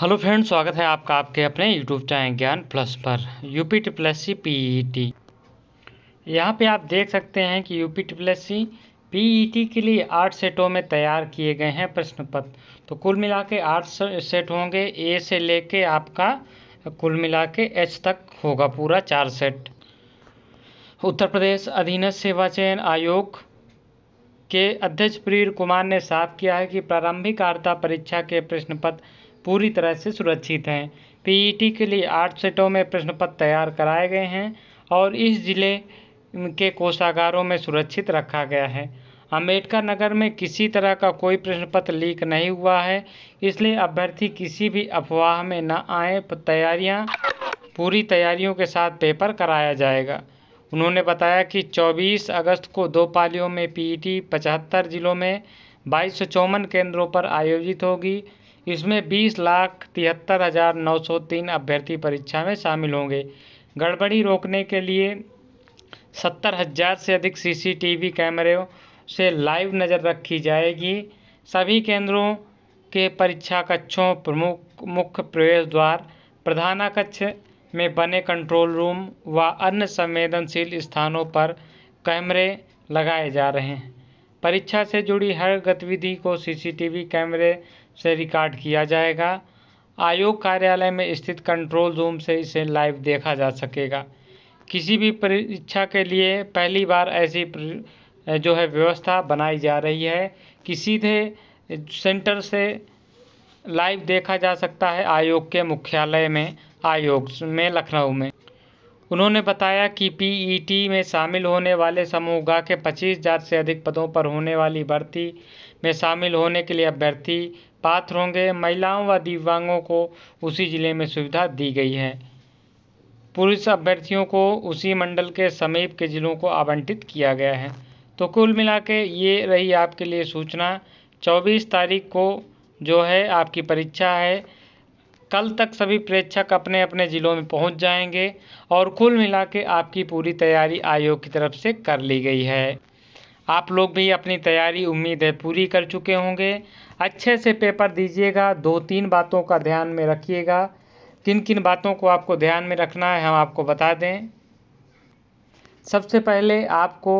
hello friend स्वागत है आपका आपके अपने यूट्यूब चैनल ज्ञान प्लस पर U P T plus C P E T यहाँ पर आप देख सकते हैं कि U P T plus C P E T के लिए आठ सेटों में तैयार किए गए हैं प्रश्न पत्र तो कुल मिला के आठ सेट होंगे ए से लेके आपका कुल मिला के एच तक होगा पूरा चार सेट उत्तर प्रदेश अधीनस्थ सेवा चयन आयोग के अध्यक्ष प्रीर कुमार ने साफ किया है कि प्रारंभिक आर्ता परीक्षा के प्रश्न पत्र पूरी तरह से सुरक्षित हैं पीईटी के लिए आठ सेटों में प्रश्न पत्र तैयार कराए गए हैं और इस जिले के कोषागारों में सुरक्षित रखा गया है अम्बेडकर नगर में किसी तरह का कोई प्रश्न पत्र लीक नहीं हुआ है इसलिए अभ्यर्थी किसी भी अफवाह में न आए तैयारियाँ पूरी तैयारियों के साथ पेपर कराया जाएगा उन्होंने बताया कि 24 अगस्त को दो पालियों में पीईटी 75 जिलों में बाईस केंद्रों पर आयोजित होगी इसमें बीस लाख तिहत्तर हज़ार नौ सौ तीन अभ्यर्थी परीक्षा में शामिल होंगे गड़बड़ी रोकने के लिए सत्तर हज़ार से अधिक सीसीटीवी कैमरों से लाइव नज़र रखी जाएगी सभी केंद्रों के परीक्षा कक्षों प्रमुख मुख्य प्रवेश द्वार प्रधाना कक्ष में बने कंट्रोल रूम व अन्य संवेदनशील स्थानों पर कैमरे लगाए जा रहे हैं परीक्षा से जुड़ी हर गतिविधि को सीसीटीवी कैमरे से रिकॉर्ड किया जाएगा आयोग कार्यालय में स्थित कंट्रोल रूम से इसे लाइव देखा जा सकेगा किसी भी परीक्षा के लिए पहली बार ऐसी जो है व्यवस्था बनाई जा रही है कि सीधे सेंटर से लाइव देखा जा सकता है आयोग के मुख्यालय में आयोग में लखनऊ में उन्होंने बताया कि पीईटी e में शामिल होने वाले समूह गा के पच्चीस हज़ार से अधिक पदों पर होने वाली भर्ती में शामिल होने के लिए अभ्यर्थी पात्र होंगे महिलाओं व दिव्यांगों को उसी जिले में सुविधा दी गई है पुरुष अभ्यर्थियों को उसी मंडल के समीप के जिलों को आवंटित किया गया है तो कुल मिला के ये रही आपके लिए सूचना 24 तारीख को जो है आपकी परीक्षा है कल तक सभी प्रेक्षक अपने अपने ज़िलों में पहुंच जाएंगे और कुल मिला के आपकी पूरी तैयारी आयोग की तरफ से कर ली गई है आप लोग भी अपनी तैयारी उम्मीद है पूरी कर चुके होंगे अच्छे से पेपर दीजिएगा दो तीन बातों का ध्यान में रखिएगा किन किन बातों को आपको ध्यान में रखना है हम आपको बता दें सबसे पहले आपको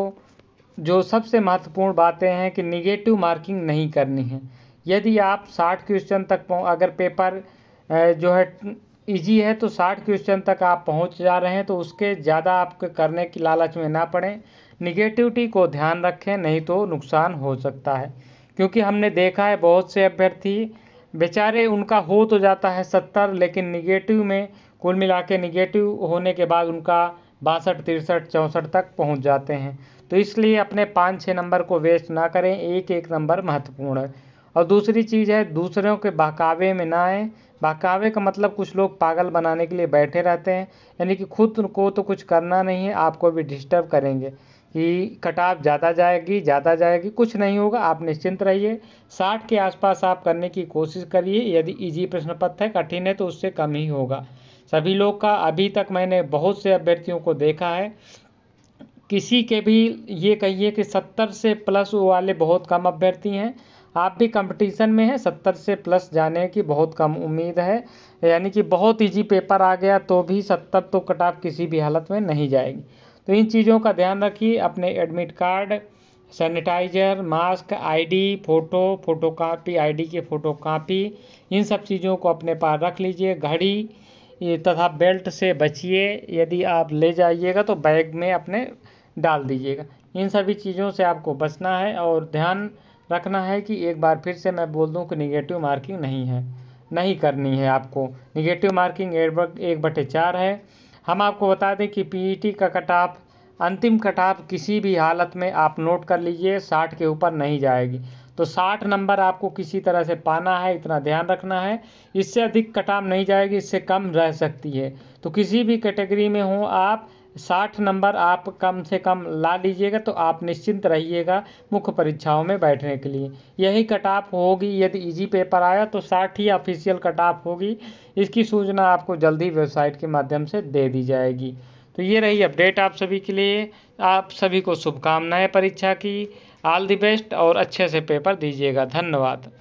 जो सबसे महत्वपूर्ण बातें हैं कि निगेटिव मार्किंग नहीं करनी है यदि आप 60 क्वेश्चन तक अगर पेपर जो है इजी है तो साठ क्वेश्चन तक आप पहुंच जा रहे हैं तो उसके ज़्यादा आपके करने की लालच में ना पड़ें निगेटिविटी को ध्यान रखें नहीं तो नुकसान हो सकता है क्योंकि हमने देखा है बहुत से अभ्यर्थी बेचारे उनका हो तो जाता है सत्तर लेकिन निगेटिव में कुल मिला के निगेटिव होने के बाद उनका बासठ तिरसठ चौंसठ तक पहुंच जाते हैं तो इसलिए अपने पाँच छः नंबर को वेस्ट ना करें एक एक नंबर महत्वपूर्ण है और दूसरी चीज़ है दूसरों के बहकावे में ना आएँ बहकावे का मतलब कुछ लोग पागल बनाने के लिए बैठे रहते हैं यानी कि खुद को तो कुछ करना नहीं है आपको भी डिस्टर्ब करेंगे कि कटाव ज़्यादा जाएगी ज़्यादा जाएगी कुछ नहीं होगा आप निश्चिंत रहिए साठ के आसपास आप करने की कोशिश करिए यदि इजी प्रश्न पत्र है कठिन है तो उससे कम ही होगा सभी लोग का अभी तक मैंने बहुत से अभ्यर्थियों को देखा है किसी के भी ये कहिए कि सत्तर से प्लस वाले बहुत कम अभ्यर्थी हैं आप भी कंपटीशन में हैं सत्तर से प्लस जाने की बहुत कम उम्मीद है यानी कि बहुत इजी पेपर आ गया तो भी सत्तर तो कट ऑफ किसी भी हालत में नहीं जाएगी तो इन चीज़ों का ध्यान रखिए अपने admit card sanitiser mask ID photo photo copy आई की फ़ोटो कापी इन सब चीज़ों को अपने पास रख लीजिए घड़ी तथा बेल्ट से बचिए यदि आप ले जाइएगा तो बैग में अपने डाल दीजिएगा इन सभी चीज़ों से आपको बचना है और ध्यान रखना है कि एक बार फिर से मैं बोल दूं कि निगेटिव मार्किंग नहीं है नहीं करनी है आपको निगेटिव मार्किंग एक बटे चार है हम आपको बता दें कि पीईटी e का कट ऑफ अंतिम कट ऑफ किसी भी हालत में आप नोट कर लीजिए साठ के ऊपर नहीं जाएगी तो साठ नंबर आपको किसी तरह से पाना है इतना ध्यान रखना है इससे अधिक कटाप नहीं जाएगी इससे कम रह सकती है तो किसी भी कैटेगरी में हो आप साठ नंबर आप कम से कम ला लीजिएगा तो आप निश्चिंत रहिएगा मुख्य परीक्षाओं में बैठने के लिए यही कट ऑफ होगी यदि इजी पेपर आया तो साठ ही ऑफिशियल कट ऑफ होगी इसकी सूचना आपको जल्दी वेबसाइट के माध्यम से दे दी जाएगी तो ये रही अपडेट आप सभी के लिए आप सभी को शुभकामनाएँ परीक्षा की ऑल दी बेस्ट और अच्छे से पेपर दीजिएगा धन्यवाद